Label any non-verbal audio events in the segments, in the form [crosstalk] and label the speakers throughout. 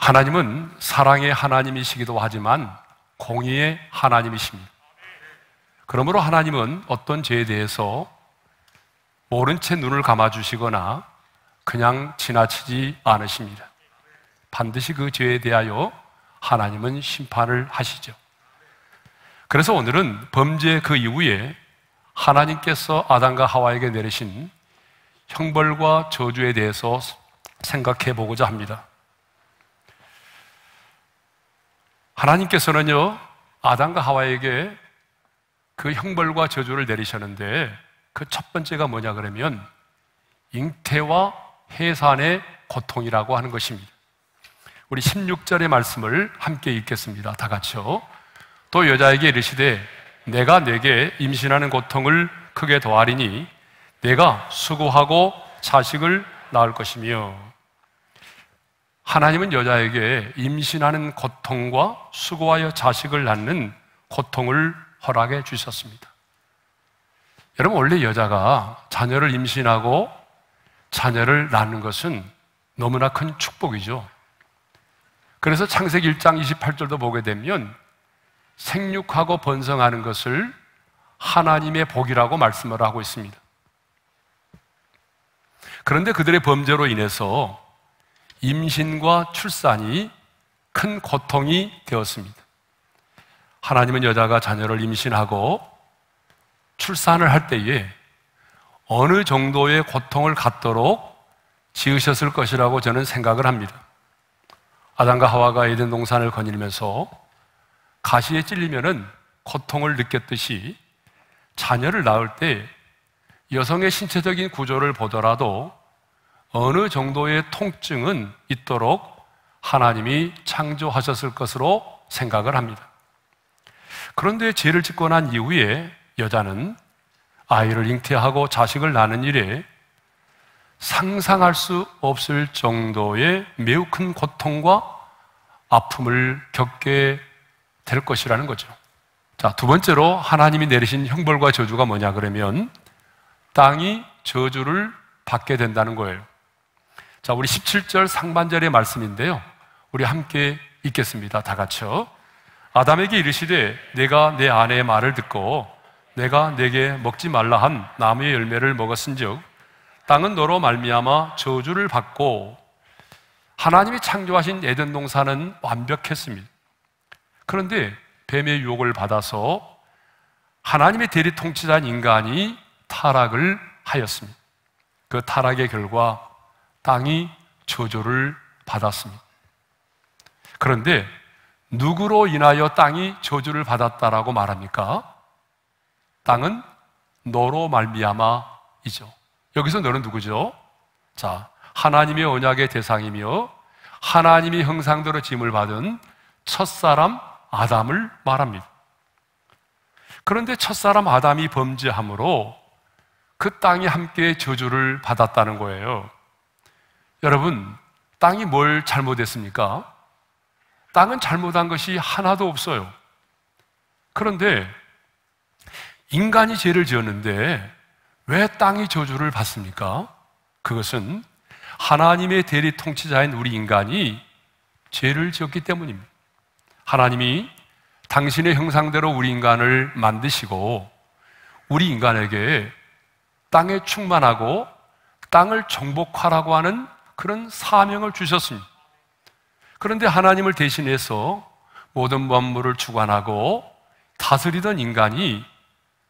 Speaker 1: 하나님은 사랑의 하나님이시기도 하지만 공의의 하나님이십니다. 그러므로 하나님은 어떤 죄에 대해서 모른 채 눈을 감아주시거나 그냥 지나치지 않으십니다. 반드시 그 죄에 대하여 하나님은 심판을 하시죠. 그래서 오늘은 범죄 그 이후에 하나님께서 아담과 하와에게 내리신 형벌과 저주에 대해서 생각해 보고자 합니다. 하나님께서는요, 아담과 하와에게 그 형벌과 저주를 내리셨는데 그 첫 번째가 뭐냐 그러면 잉태와 해산의 고통이라고 하는 것입니다. 우리 16절의 말씀을 함께 읽겠습니다. 다 같이요. 또 여자에게 이르시되 내가 내게 임신하는 고통을 크게 더하리니 내가 수고하고 자식을 낳을 것이며 하나님은 여자에게 임신하는 고통과 수고하여 자식을 낳는 고통을 허락해 주셨습니다. 여러분, 원래 여자가 자녀를 임신하고 자녀를 낳는 것은 너무나 큰 축복이죠. 그래서 창세기 1장 28절도 보게 되면 생육하고 번성하는 것을 하나님의 복이라고 말씀을 하고 있습니다. 그런데 그들의 범죄로 인해서 임신과 출산이 큰 고통이 되었습니다. 하나님은 여자가 자녀를 임신하고 출산을 할 때에 어느 정도의 고통을 갖도록 지으셨을 것이라고 저는 생각을 합니다. 아담과 하와가 에덴 동산을 거닐면서 가시에 찔리면은 고통을 느꼈듯이 자녀를 낳을 때 여성의 신체적인 구조를 보더라도 어느 정도의 통증은 있도록 하나님이 창조하셨을 것으로 생각을 합니다. 그런데 죄를 짓고 난 이후에 여자는 아이를 잉태하고 자식을 낳는 일에 상상할 수 없을 정도의 매우 큰 고통과 아픔을 겪게 될 것이라는 거죠. 자, 두 번째로 하나님이 내리신 형벌과 저주가 뭐냐 그러면 땅이 저주를 받게 된다는 거예요. 자, 우리 17절 상반절의 말씀인데요. 우리 함께 읽겠습니다. 다 같이요. 아담에게 이르시되 내가 내 아내의 말을 듣고 내가 내게 먹지 말라 한 나무의 열매를 먹었은즉 땅은 너로 말미암아 저주를 받고 하나님이 창조하신 에덴 동산은 완벽했습니다. 그런데 뱀의 유혹을 받아서 하나님의 대리 통치자인 인간이 타락을 하였습니다. 그 타락의 결과 땅이 저조를 받았습니다. 그런데 누구로 인하여 땅이 저주를 받았다라고 말합니까? 땅은 너로 말미암아이죠. 여기서 너는 누구죠? 자, 하나님의 언약의 대상이며 하나님이 형상대로 짐을 받은 첫사람 아담을 말합니다. 그런데 첫사람 아담이 범죄함으로 그 땅이 함께 저주를 받았다는 거예요. 여러분, 땅이 뭘 잘못했습니까? 땅은 잘못한 것이 하나도 없어요. 그런데 인간이 죄를 지었는데 왜 땅이 저주를 받습니까? 그것은 하나님의 대리 통치자인 우리 인간이 죄를 지었기 때문입니다. 하나님이 당신의 형상대로 우리 인간을 만드시고 우리 인간에게 땅에 충만하고 땅을 정복하라고 하는 그런 사명을 주셨습니다. 그런데 하나님을 대신해서 모든 만물을 주관하고 다스리던 인간이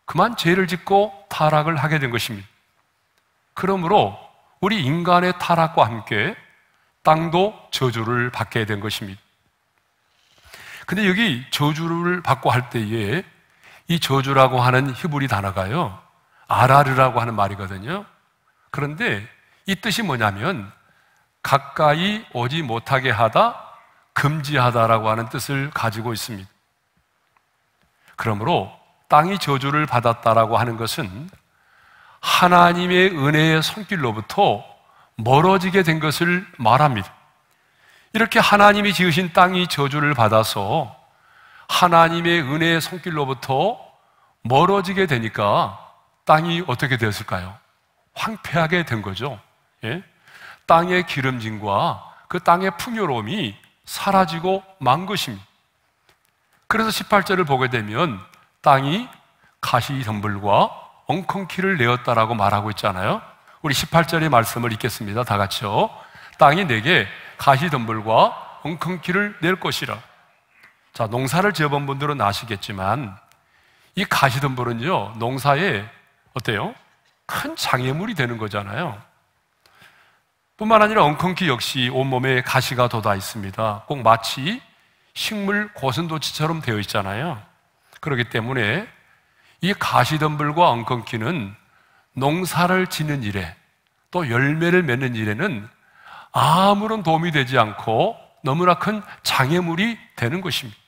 Speaker 1: 그만 죄를 짓고 타락을 하게 된 것입니다. 그러므로 우리 인간의 타락과 함께 땅도 저주를 받게 된 것입니다. 근데 여기 저주를 받고 할 때에 이 저주라고 하는 히브리 단어가요. 아라르라고 하는 말이거든요. 그런데 이 뜻이 뭐냐면 가까이 오지 못하게 하다, 금지하다라고 하는 뜻을 가지고 있습니다. 그러므로 땅이 저주를 받았다라고 하는 것은 하나님의 은혜의 손길로부터 멀어지게 된 것을 말합니다. 이렇게 하나님이 지으신 땅이 저주를 받아서 하나님의 은혜의 손길로부터 멀어지게 되니까 땅이 어떻게 되었을까요? 황폐하게 된 거죠. 예? 땅의 기름진과 그 땅의 풍요로움이 사라지고 만 것입니다. 그래서 18절을 보게 되면 땅이 가시덤불과 엉겅퀴를 내었다라고 말하고 있잖아요. 우리 18절의 말씀을 읽겠습니다. 다 같이요. 땅이 내게 가시덤불과 엉겅퀴를 낼 것이라. 자, 농사를 지어본 분들은 아시겠지만 이 가시덤불은요, 농사에 어때요? 큰 장애물이 되는 거잖아요. 뿐만 아니라 엉컨키 역시 온몸에 가시가 돋아 있습니다. 꼭 마치 식물 고슴도치처럼 되어 있잖아요. 그렇기 때문에 이 가시덤불과 엉겅퀴는 농사를 짓는 일에 또 열매를 맺는 일에는 아무런 도움이 되지 않고 너무나 큰 장애물이 되는 것입니다.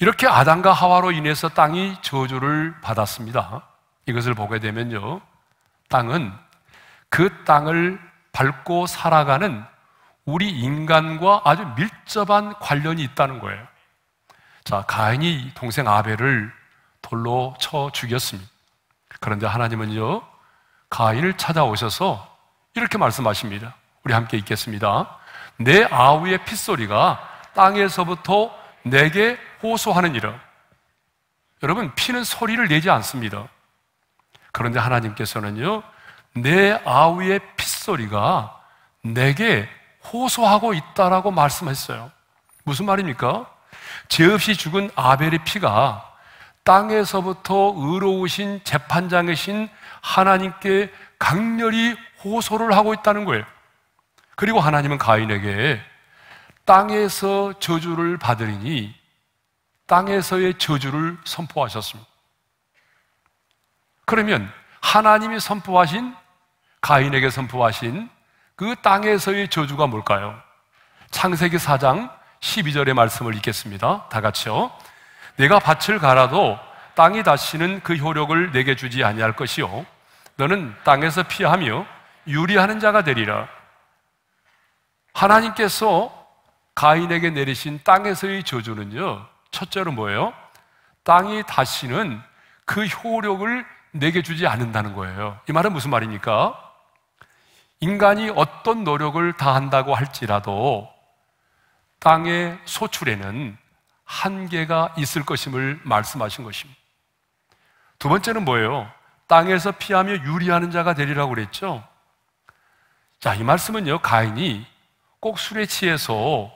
Speaker 1: 이렇게 아담과 하와로 인해서 땅이 저주를 받았습니다. 이것을 보게 되면요. 땅은 그 땅을 밟고 살아가는 우리 인간과 아주 밀접한 관련이 있다는 거예요. 자, 가인이 동생 아벨을 돌로 쳐 죽였습니다. 그런데 하나님은요, 가인을 찾아오셔서 이렇게 말씀하십니다. 우리 함께 읽겠습니다. 내 아우의 핏소리가 땅에서부터 내게 호소하는 이라. 여러분, 피는 소리를 내지 않습니다. 그런데 하나님께서는요, 내 아우의 핏소리가 내게 호소하고 있다라고 말씀했어요. 무슨 말입니까? 죄 없이 죽은 아벨의 피가 땅에서부터 의로우신 재판장이신 하나님께 강렬히 호소를 하고 있다는 거예요. 그리고 하나님은 가인에게 땅에서 저주를 받으리니 땅에서의 저주를 선포하셨습니다. 그러면 하나님이 선포하신 가인에게 선포하신 그 땅에서의 저주가 뭘까요? 창세기 4장 12절의 말씀을 읽겠습니다. 다 같이요. 내가 밭을 갈아도 땅이 다시는 그 효력을 내게 주지 아니할 것이요. 너는 땅에서 피하며 유리하는 자가 되리라. 하나님께서 가인에게 내리신 땅에서의 저주는요. 첫째로 뭐예요? 땅이 다시는 그 효력을 내게 주지 않는다는 거예요. 이 말은 무슨 말입니까? 인간이 어떤 노력을 다한다고 할지라도 땅의 소출에는 한계가 있을 것임을 말씀하신 것입니다. 두 번째는 뭐예요? 땅에서 피하며 유리하는 자가 되리라고 그랬죠? 자, 이 말씀은요, 가인이 꼭 술에 취해서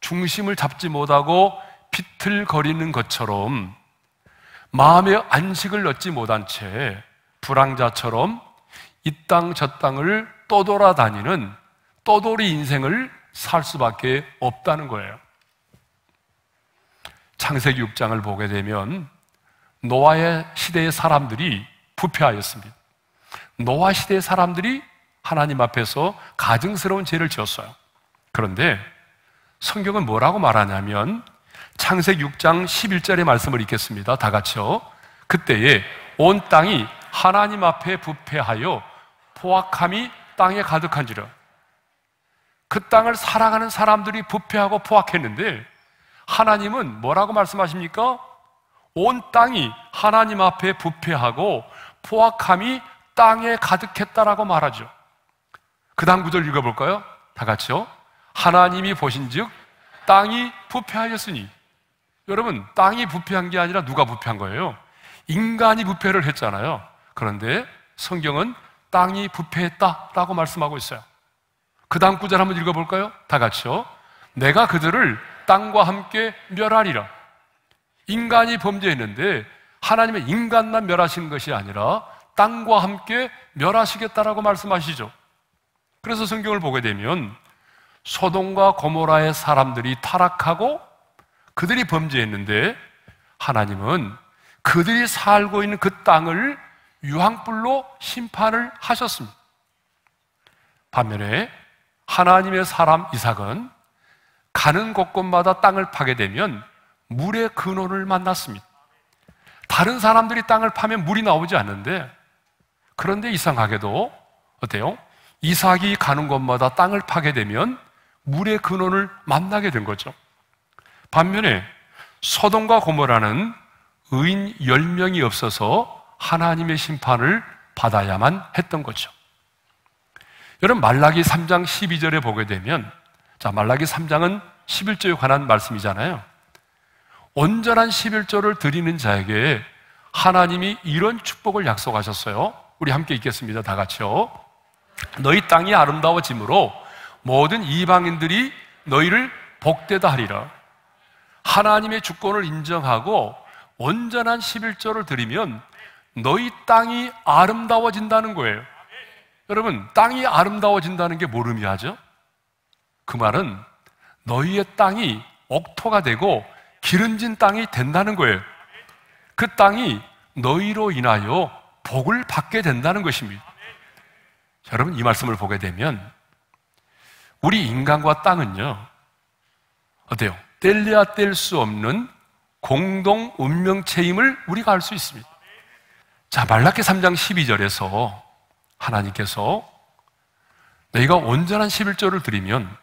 Speaker 1: 중심을 잡지 못하고 비틀거리는 것처럼 마음의 안식을 얻지 못한 채 불황자처럼 이 땅 저 땅을 떠돌아다니는 떠돌이 인생을 살 수밖에 없다는 거예요. 창세기 6장을 보게 되면 노아의 시대의 사람들이 부패하였습니다. 노아 시대의 사람들이 하나님 앞에서 가증스러운 죄를 지었어요. 그런데 성경은 뭐라고 말하냐면 창세 6장 11절의 말씀을 읽겠습니다. 다 같이요. 그때에 온 땅이 하나님 앞에 부패하여 포악함이 땅에 가득한지라. 그 땅을 살아가는 사람들이 부패하고 포악했는데 하나님은 뭐라고 말씀하십니까? 온 땅이 하나님 앞에 부패하고 포악함이 땅에 가득했다라고 말하죠. 그 다음 구절 읽어볼까요? 다 같이요. 하나님이 보신즉 땅이 부패하였으니 여러분, 땅이 부패한 게 아니라 누가 부패한 거예요? 인간이 부패를 했잖아요. 그런데 성경은 땅이 부패했다라고 말씀하고 있어요. 그 다음 구절 한번 읽어볼까요? 다 같이요. 내가 그들을 땅과 함께 멸하리라. 인간이 범죄했는데 하나님의 인간만 멸하시는 것이 아니라 땅과 함께 멸하시겠다라고 말씀하시죠. 그래서 성경을 보게 되면 소돔과 고모라의 사람들이 타락하고 그들이 범죄했는데 하나님은 그들이 살고 있는 그 땅을 유황불로 심판을 하셨습니다. 반면에 하나님의 사람 이삭은 가는 곳곳마다 땅을 파게 되면 물의 근원을 만났습니다. 다른 사람들이 땅을 파면 물이 나오지 않는데 그런데 이상하게도 어때요? 이삭이 가는 곳마다 땅을 파게 되면 물의 근원을 만나게 된 거죠. 반면에 소돔과 고모라는 의인 10명이 없어서 하나님의 심판을 받아야만 했던 거죠. 여러분 말라기 3장 12절에 보게 되면 자, 말라기 3장은 11조에 관한 말씀이잖아요. 온전한 11조를 드리는 자에게 하나님이 이런 축복을 약속하셨어요. 우리 함께 읽겠습니다. 다 같이요. 너희 땅이 아름다워짐으로 모든 이방인들이 너희를 복되다 하리라. 하나님의 주권을 인정하고 온전한 11조를 드리면 너희 땅이 아름다워진다는 거예요. 여러분, 땅이 아름다워진다는 게 뭘 의미하죠? 그 말은 너희의 땅이 옥토가 되고 기름진 땅이 된다는 거예요. 그 땅이 너희로 인하여 복을 받게 된다는 것입니다. 자, 여러분, 이 말씀을 보게 되면 우리 인간과 땅은요, 어때요? 뗄려야 뗄 수 없는 공동 운명체임을 우리가 알 수 있습니다. 자, 말라키 3장 12절에서 하나님께서 너희가 온전한 11조를 드리면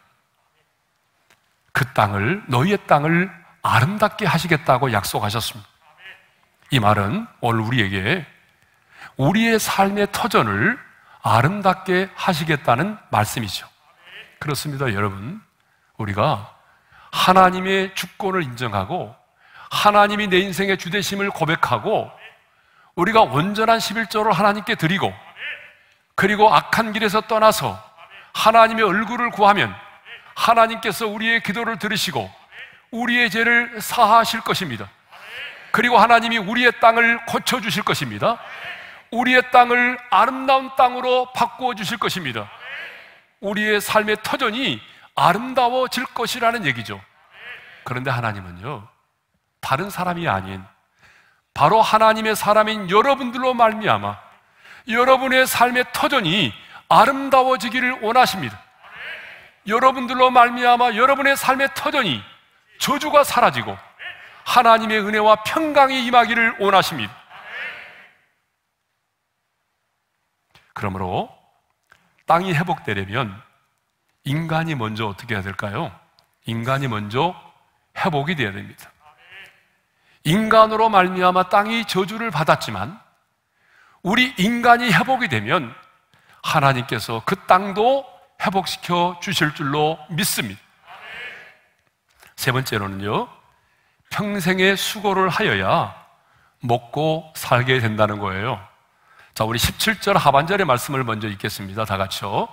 Speaker 1: 그 땅을, 너희의 땅을 아름답게 하시겠다고 약속하셨습니다. 이 말은 오늘 우리에게 우리의 삶의 터전을 아름답게 하시겠다는 말씀이죠. 그렇습니다, 여러분. 우리가 하나님의 주권을 인정하고 하나님이 내 인생의 주대심을 고백하고 우리가 온전한 11조를 하나님께 드리고 그리고 악한 길에서 떠나서 하나님의 얼굴을 구하면 하나님께서 우리의 기도를 들으시고 우리의 죄를 사하실 것입니다. 그리고 하나님이 우리의 땅을 고쳐주실 것입니다. 우리의 땅을 아름다운 땅으로 바꾸어 주실 것입니다. 우리의 삶의 터전이 아름다워질 것이라는 얘기죠. 그런데 하나님은요, 다른 사람이 아닌 바로 하나님의 사람인 여러분들로 말미암아 여러분의 삶의 터전이 아름다워지기를 원하십니다. 여러분들로 말미암아 여러분의 삶의 터전이 저주가 사라지고 하나님의 은혜와 평강이 임하기를 원하십니다. 그러므로 땅이 회복되려면 인간이 먼저 어떻게 해야 될까요? 인간이 먼저 회복이 되어야 됩니다. 인간으로 말미암아 땅이 저주를 받았지만 우리 인간이 회복이 되면 하나님께서 그 땅도 회복시켜 주실 줄로 믿습니다. 세 번째로는요. 평생의 수고를 하여야 먹고 살게 된다는 거예요. 자, 우리 17절 하반절의 말씀을 먼저 읽겠습니다. 다 같이요.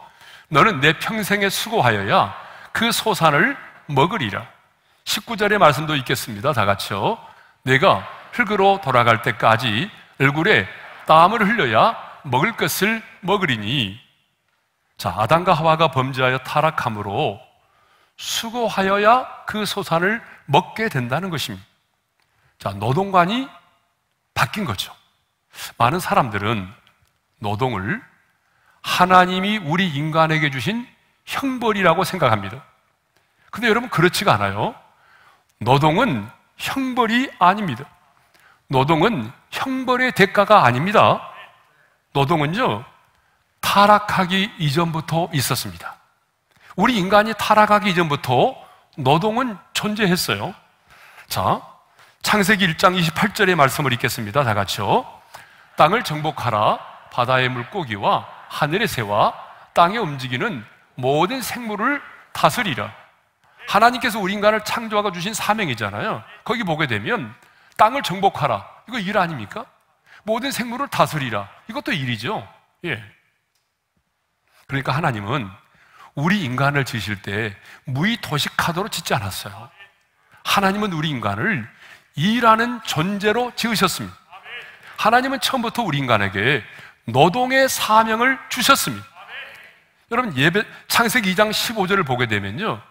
Speaker 1: 너는 내 평생에 수고하여야 그 소산을 먹으리라. 19절의 말씀도 있겠습니다. 다 같이요. 내가 흙으로 돌아갈 때까지 얼굴에 땀을 흘려야 먹을 것을 먹으리니. 자, 아담과 하와가 범죄하여 타락함으로 수고하여야 그 소산을 먹게 된다는 것입니다. 자, 노동관이 바뀐 거죠. 많은 사람들은 노동을 하나님이 우리 인간에게 주신 형벌이라고 생각합니다. 근데 여러분 그렇지가 않아요. 노동은 형벌이 아닙니다. 노동은 형벌의 대가가 아닙니다. 노동은요, 타락하기 이전부터 있었습니다. 우리 인간이 타락하기 이전부터 노동은 존재했어요. 자, 창세기 1장 28절의 말씀을 읽겠습니다. 다 같이요. 땅을 정복하라. 바다의 물고기와 하늘의 새와 땅에 움직이는 모든 생물을 다스리라. 하나님께서 우리 인간을 창조하고 주신 사명이잖아요. 거기 보게 되면 땅을 정복하라. 이거 일 아닙니까? 모든 생물을 다스리라. 이것도 일이죠. 예. 그러니까 하나님은 우리 인간을 지실 때 무의 도식하도록 짓지 않았어요. 하나님은 우리 인간을 일하는 존재로 지으셨습니다. 하나님은 처음부터 우리 인간에게 노동의 사명을 주셨습니다. 여러분 예배 창세기 2장 15절을 보게 되면요.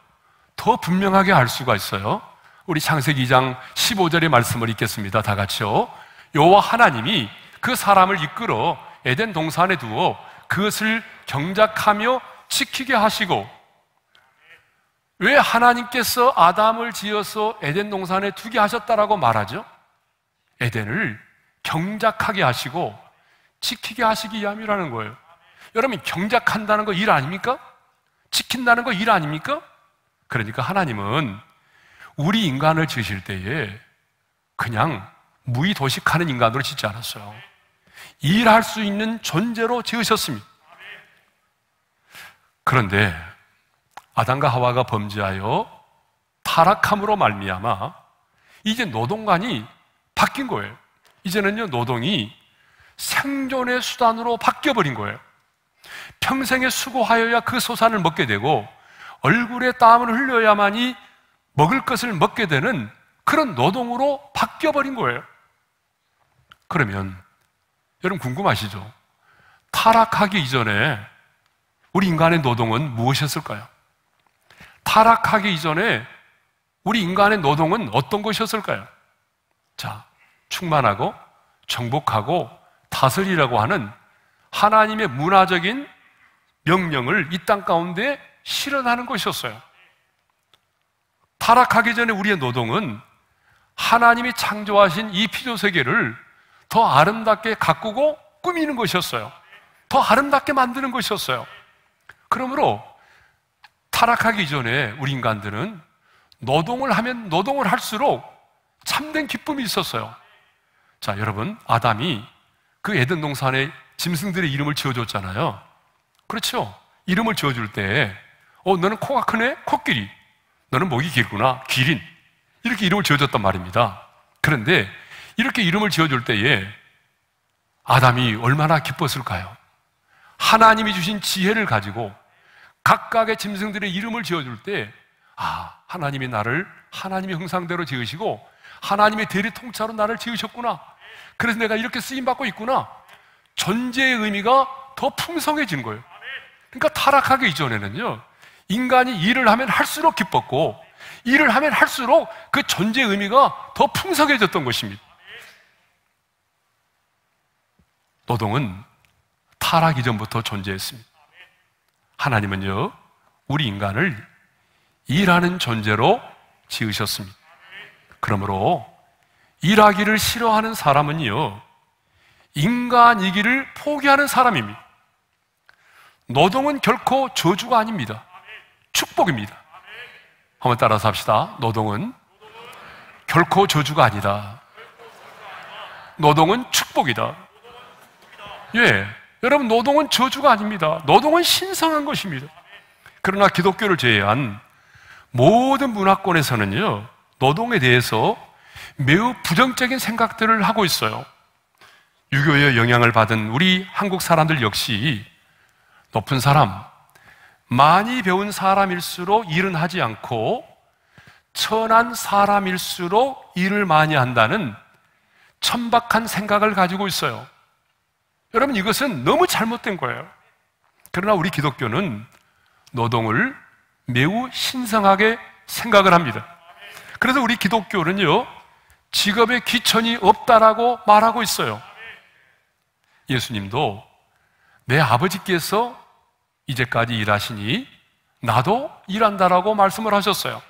Speaker 1: 더 분명하게 알 수가 있어요. 우리 창세기 2장 15절의 말씀을 읽겠습니다. 다 같이요. 여호와 하나님이 그 사람을 이끌어 에덴 동산에 두어 그것을 경작하며 지키게 하시고 왜 하나님께서 아담을 지어서 에덴 동산에 두게 하셨다라고 말하죠? 에덴을 경작하게 하시고 지키게 하시기 위함이라는 거예요. 여러분, 경작한다는 거 일 아닙니까? 지킨다는 거 일 아닙니까? 그러니까 하나님은 우리 인간을 지으실 때에 그냥 무의 도식하는 인간으로 짓지 않았어요. 일할 수 있는 존재로 지으셨습니다. 그런데 아담과 하와가 범죄하여 타락함으로 말미암아 이제 노동관이 바뀐 거예요. 이제는요 노동이 생존의 수단으로 바뀌어버린 거예요. 평생에 수고하여야 그 소산을 먹게 되고 얼굴에 땀을 흘려야만이 먹을 것을 먹게 되는 그런 노동으로 바뀌어버린 거예요. 그러면 여러분 궁금하시죠? 타락하기 이전에 우리 인간의 노동은 무엇이었을까요? 타락하기 이전에 우리 인간의 노동은 어떤 것이었을까요? 자, 충만하고 정복하고 다스리라고 하는 하나님의 문화적인 명령을 이 땅 가운데 실현하는 것이었어요. 타락하기 전에 우리의 노동은 하나님이 창조하신 이 피조 세계를 더 아름답게 가꾸고 꾸미는 것이었어요. 더 아름답게 만드는 것이었어요. 그러므로 타락하기 전에 우리 인간들은 노동을 하면 노동을 할수록 참된 기쁨이 있었어요. 자, 여러분, 아담이 그 에덴 동산에 짐승들의 이름을 지어줬잖아요. 그렇죠? 이름을 지어줄 때, 어, 너는 코가 크네? 코끼리. 너는 목이 길구나? 기린. 이렇게 이름을 지어줬단 말입니다. 그런데 이렇게 이름을 지어줄 때에 아담이 얼마나 기뻤을까요? 하나님이 주신 지혜를 가지고 각각의 짐승들의 이름을 지어줄 때, 아, 하나님이 나를 하나님의 형상대로 지으시고 하나님의 대리 통짜로 나를 지으셨구나. 그래서 내가 이렇게 쓰임받고 있구나. 존재의 의미가 더 풍성해진 거예요. 그러니까 타락하기 이전에는요, 인간이 일을 하면 할수록 기뻤고, 일을 하면 할수록 그 존재의 의미가 더 풍성해졌던 것입니다. 노동은 타락 이전부터 존재했습니다. 하나님은요, 우리 인간을 일하는 존재로 지으셨습니다. 그러므로 일하기를 싫어하는 사람은요, 인간이기를 포기하는 사람입니다. 노동은 결코 저주가 아닙니다. 축복입니다. 한번 따라서 합시다. 노동은 결코 저주가 아니다. 노동은 축복이다. 예. 여러분, 노동은 저주가 아닙니다. 노동은 신성한 것입니다. 그러나 기독교를 제외한 모든 문화권에서는요, 노동에 대해서 매우 부정적인 생각들을 하고 있어요. 유교의 영향을 받은 우리 한국 사람들 역시 높은 사람, 많이 배운 사람일수록 일은 하지 않고 천한 사람일수록 일을 많이 한다는 천박한 생각을 가지고 있어요. 여러분, 이것은 너무 잘못된 거예요. 그러나 우리 기독교는 노동을 매우 신성하게 생각을 합니다. 그래서 우리 기독교는요, 직업의 귀천이 없다라고 말하고 있어요. 예수님도 내 아버지께서 이제까지 일하시니 나도 일한다라고 말씀을 하셨어요.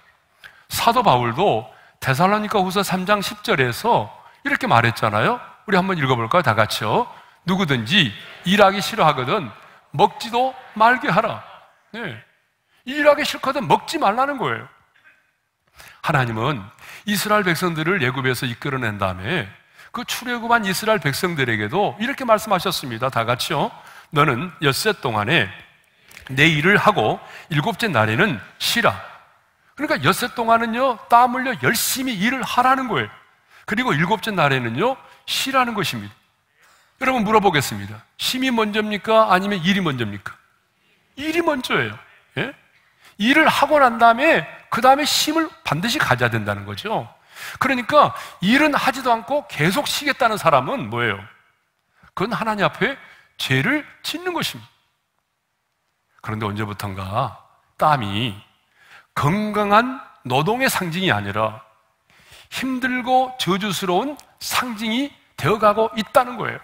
Speaker 1: 사도 바울도 데살로니가 후서 3장 10절에서 이렇게 말했잖아요. 우리 한번 읽어볼까요? 다 같이요. 누구든지 일하기 싫어하거든 먹지도 말게 하라. 네. 일하기 싫거든 먹지 말라는 거예요. 하나님은 이스라엘 백성들을 예굽에서 이끌어낸 다음에 그 출애굽한 이스라엘 백성들에게도 이렇게 말씀하셨습니다. 다 같이요. 너는 엿새 동안에 내 일을 하고 일곱째 날에는 쉬라. 그러니까 엿새 동안은요, 땀 흘려 열심히 일을 하라는 거예요. 그리고 일곱째 날에는요, 쉬라는 것입니다. 여러분 물어보겠습니다. 쉼이 먼저입니까? 아니면 일이 먼저입니까? 일이 먼저예요. 예? 일을 하고 난 다음에 그 다음에 힘을 반드시 가져야 된다는 거죠. 그러니까 일은 하지도 않고 계속 쉬겠다는 사람은 뭐예요? 그건 하나님 앞에 죄를 짓는 것입니다. 그런데 언제부턴가 땀이 건강한 노동의 상징이 아니라 힘들고 저주스러운 상징이 되어가고 있다는 거예요.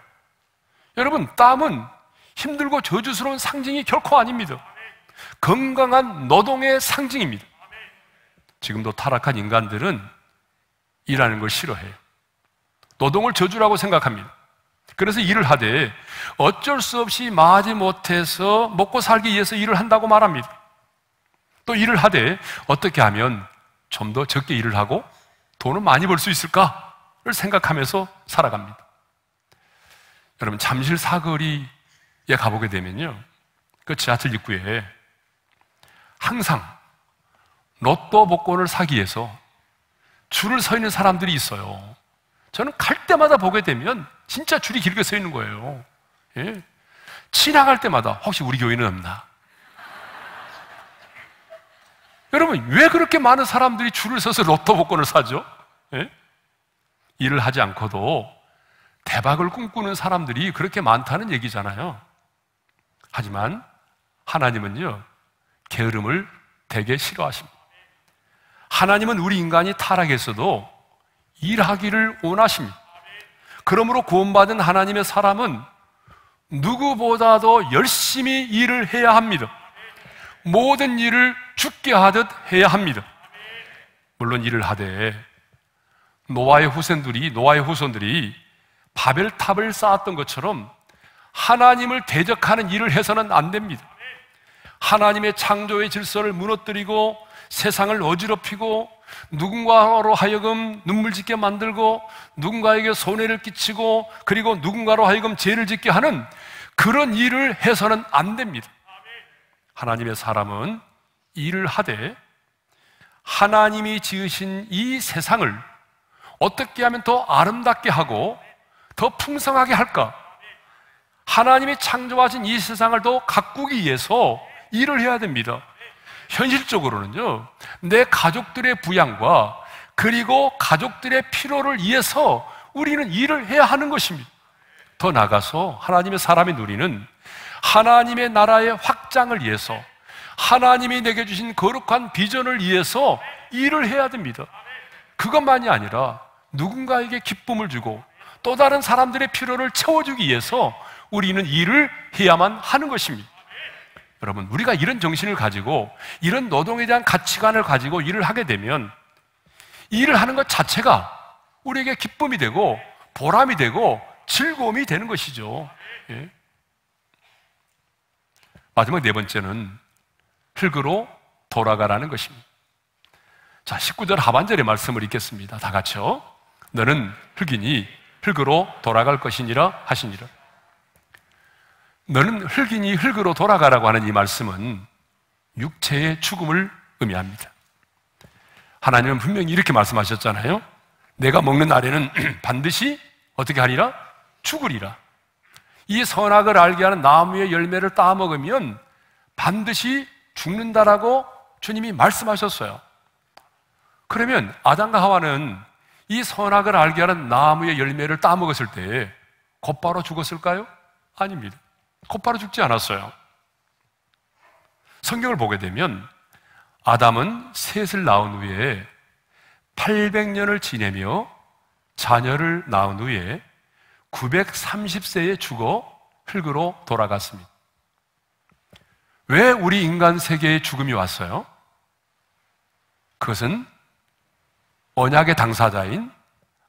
Speaker 1: 여러분, 땀은 힘들고 저주스러운 상징이 결코 아닙니다. 건강한 노동의 상징입니다. 지금도 타락한 인간들은 일하는 걸 싫어해요. 노동을 저주라고 생각합니다. 그래서 일을 하되 어쩔 수 없이 마지 못해서 먹고 살기 위해서 일을 한다고 말합니다. 또 일을 하되 어떻게 하면 좀 더 적게 일을 하고 돈을 많이 벌 수 있을까를 생각하면서 살아갑니다. 여러분 잠실 사거리에 가보게 되면요. 그 지하철 입구에 항상 로또 복권을 사기 위해서 줄을 서 있는 사람들이 있어요. 저는 갈 때마다 보게 되면 진짜 줄이 길게 서 있는 거예요. 예? 지나갈 때마다 혹시 우리 교회는 없나? [laughs] 여러분 왜 그렇게 많은 사람들이 줄을 서서 로또 복권을 사죠? 예? 일을 하지 않고도 대박을 꿈꾸는 사람들이 그렇게 많다는 얘기잖아요. 하지만 하나님은요 게으름을 되게 싫어하십니다. 하나님은 우리 인간이 타락했어도 일하기를 원하십니다. 그러므로 구원받은 하나님의 사람은 누구보다도 열심히 일을 해야 합니다. 모든 일을 죽게 하듯 해야 합니다. 물론 일을 하되 노아의 후손들이 노아의 후손들이 바벨탑을 쌓았던 것처럼 하나님을 대적하는 일을 해서는 안 됩니다. 하나님의 창조의 질서를 무너뜨리고 세상을 어지럽히고 누군가로 하여금 눈물 짓게 만들고 누군가에게 손해를 끼치고 그리고 누군가로 하여금 죄를 짓게 하는 그런 일을 해서는 안 됩니다. 하나님의 사람은 일을 하되 하나님이 지으신 이 세상을 어떻게 하면 더 아름답게 하고 더 풍성하게 할까? 하나님이 창조하신 이 세상을 더 가꾸기 위해서 일을 해야 됩니다. 현실적으로는요, 내 가족들의 부양과 그리고 가족들의 필요를 위해서 우리는 일을 해야 하는 것입니다. 더 나가서 하나님의 사람이 누리는 하나님의 나라의 확장을 위해서 하나님이 내게 주신 거룩한 비전을 위해서 일을 해야 됩니다. 그것만이 아니라 누군가에게 기쁨을 주고 또 다른 사람들의 필요를 채워주기 위해서 우리는 일을 해야만 하는 것입니다. 여러분, 우리가 이런 정신을 가지고 이런 노동에 대한 가치관을 가지고 일을 하게 되면 일을 하는 것 자체가 우리에게 기쁨이 되고 보람이 되고 즐거움이 되는 것이죠. 예. 마지막 네 번째는 흙으로 돌아가라는 것입니다. 자, 19절 하반절의 말씀을 읽겠습니다. 다 같이요. 너는 흙이니 흙으로 돌아갈 것이니라 하시니라. 너는 흙이니 흙으로 돌아가라고 하는 이 말씀은 육체의 죽음을 의미합니다. 하나님은 분명히 이렇게 말씀하셨잖아요. 내가 먹는 날에는 [clears throat] 반드시 어떻게 하리라? 죽으리라. 이 선악을 알게 하는 나무의 열매를 따먹으면 반드시 죽는다라고 주님이 말씀하셨어요. 그러면 아담과 하와는 이 선악을 알게 하는 나무의 열매를 따먹었을 때 곧바로 죽었을까요? 아닙니다. 곧바로 죽지 않았어요. 성경을 보게 되면 아담은 셋을 낳은 후에 800년을 지내며 자녀를 낳은 후에 930세에 죽어 흙으로 돌아갔습니다. 왜 우리 인간 세계에 죽음이 왔어요? 그것은 언약의 당사자인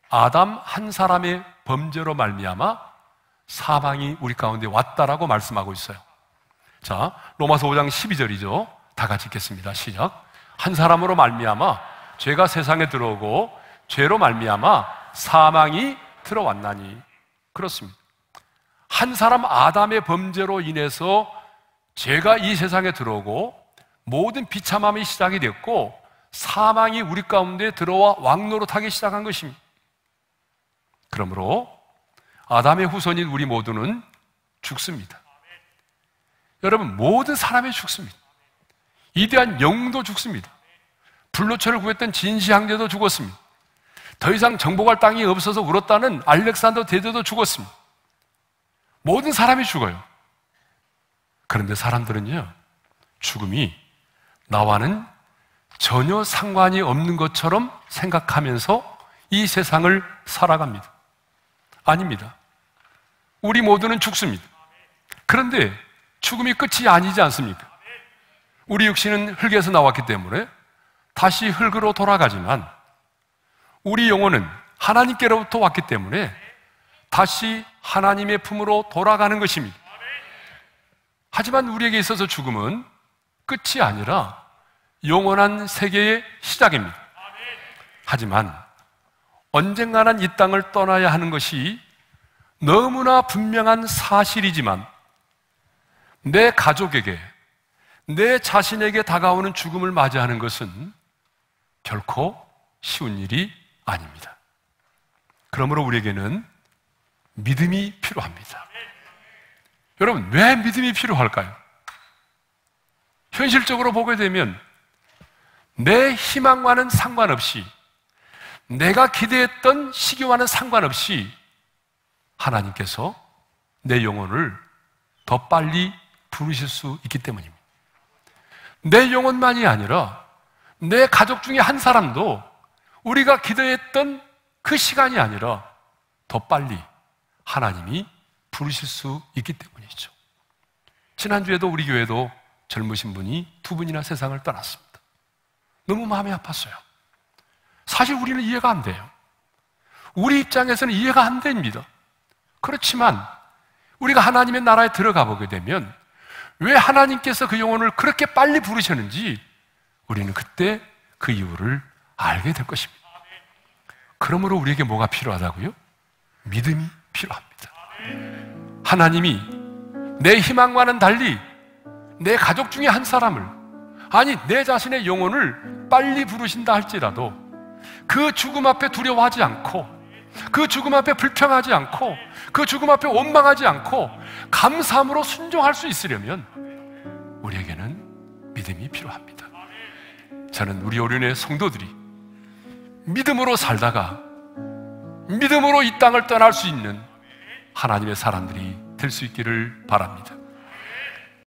Speaker 1: 아담 한 사람의 범죄로 말미암아 사망이 우리 가운데 왔다라고 말씀하고 있어요. 자, 로마서 5장 12절이죠. 다 같이 읽겠습니다. 시작. 한 사람으로 말미암아 죄가 세상에 들어오고 죄로 말미암아 사망이 들어왔나니 그렇습니다. 한 사람 아담의 범죄로 인해서 죄가 이 세상에 들어오고 모든 비참함이 시작이 됐고 사망이 우리 가운데 들어와 왕노릇하기 시작한 것입니다. 그러므로 아담의 후손인 우리 모두는 죽습니다. 여러분, 모든 사람이 죽습니다. 이대한 영도 죽습니다. 불로초를 구했던 진시 황제도 죽었습니다. 더 이상 정복할 땅이 없어서 울었다는 알렉산더 대제도 죽었습니다. 모든 사람이 죽어요. 그런데 사람들은요, 죽음이 나와는 전혀 상관이 없는 것처럼 생각하면서 이 세상을 살아갑니다. 아닙니다. 우리 모두는 죽습니다. 그런데 죽음이 끝이 아니지 않습니까? 우리 육신은 흙에서 나왔기 때문에 다시 흙으로 돌아가지만 우리 영혼은 하나님께로부터 왔기 때문에 다시 하나님의 품으로 돌아가는 것입니다. 하지만 우리에게 있어서 죽음은 끝이 아니라 영원한 세계의 시작입니다. 하지만 언젠가는 이 땅을 떠나야 하는 것이 너무나 분명한 사실이지만 내 가족에게, 내 자신에게 다가오는 죽음을 맞이하는 것은 결코 쉬운 일이 아닙니다. 그러므로 우리에게는 믿음이 필요합니다. 여러분, 왜 믿음이 필요할까요? 현실적으로 보게 되면 내 희망과는 상관없이 내가 기대했던 시기와는 상관없이 하나님께서 내 영혼을 더 빨리 부르실 수 있기 때문입니다. 내 영혼만이 아니라 내 가족 중에 한 사람도 우리가 기대했던 그 시간이 아니라 더 빨리 하나님이 부르실 수 있기 때문이죠. 지난주에도 우리 교회도 젊으신 분이 두 분이나 세상을 떠났습니다. 너무 마음이 아팠어요. 사실 우리는 이해가 안 돼요. 우리 입장에서는 이해가 안 됩니다. 그렇지만 우리가 하나님의 나라에 들어가 보게 되면 왜 하나님께서 그 영혼을 그렇게 빨리 부르셨는지 우리는 그때 그 이유를 알게 될 것입니다. 그러므로 우리에게 뭐가 필요하다고요? 믿음이 필요합니다. 하나님이 내 희망과는 달리 내 가족 중에 한 사람을 아니 내 자신의 영혼을 빨리 부르신다 할지라도 그 죽음 앞에 두려워하지 않고 그 죽음 앞에 불평하지 않고 그 죽음 앞에 원망하지 않고 감사함으로 순종할 수 있으려면 우리에게는 믿음이 필요합니다. 저는 우리 어린의 성도들이 믿음으로 살다가 믿음으로 이 땅을 떠날 수 있는 하나님의 사람들이 될 수 있기를 바랍니다.